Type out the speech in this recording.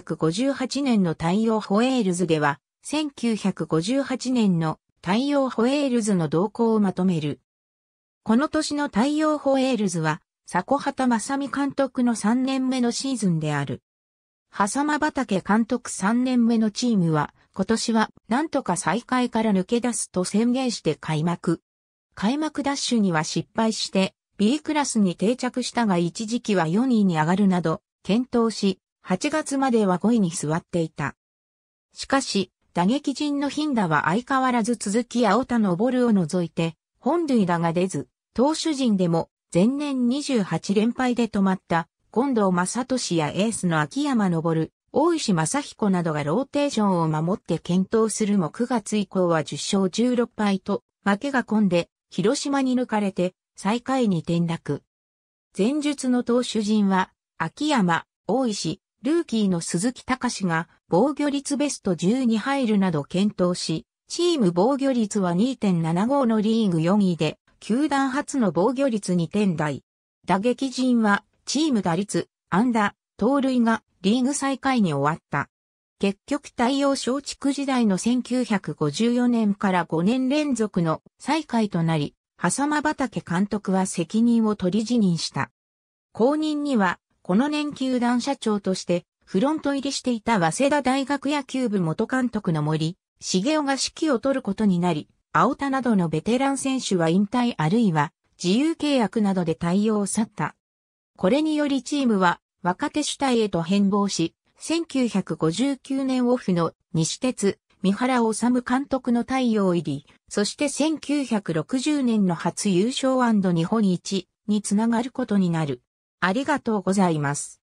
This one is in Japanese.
1958年の太陽ホエールズでは、1958年の太陽ホエールズの動向をまとめる。この年の太陽ホエールズは、古畑正美監督の3年目のシーズンである。狭間畑監督3年目のチームは、今年はなんとか再開から抜け出すと宣言して開幕。開幕ダッシュには失敗して、B クラスに定着したが一時期は4位に上がるなど、検討し、8月までは5位に座っていた。しかし、打撃陣の頻打は相変わらず続き青田昇を除いて、本塁打が出ず、投手陣でも前年28連敗で止まった近藤正俊やエースの秋山昇、大石正彦などがローテーションを守って検討するも9月以降は10勝16敗と負けが込んで広島に抜かれて最下位に転落。前述の投手陣は秋山、大石、ルーキーの鈴木隆が防御率ベスト10に入るなど検討し、チーム防御率は2.75のリーグ4位で、球団初の防御率2点台。打撃陣は、チーム打率、安打、盗塁がリーグ最下位に終わった。結局対応松竹時代の1954年から5年連続の最下位となり、狭間畑監督は責任を取り辞任した。後任にはこの年球団社長として、フロント入りしていた早稲田大学野球部元監督の森重雄が指揮を取ることになり、青田などのベテラン選手は引退あるいは自由契約などで対応を去った。これによりチームは若手主体へと変貌し、1959年オフの西鉄、三原治監督の対応入り、そして1960年の初優勝日本一につながることになる。ありがとうございます。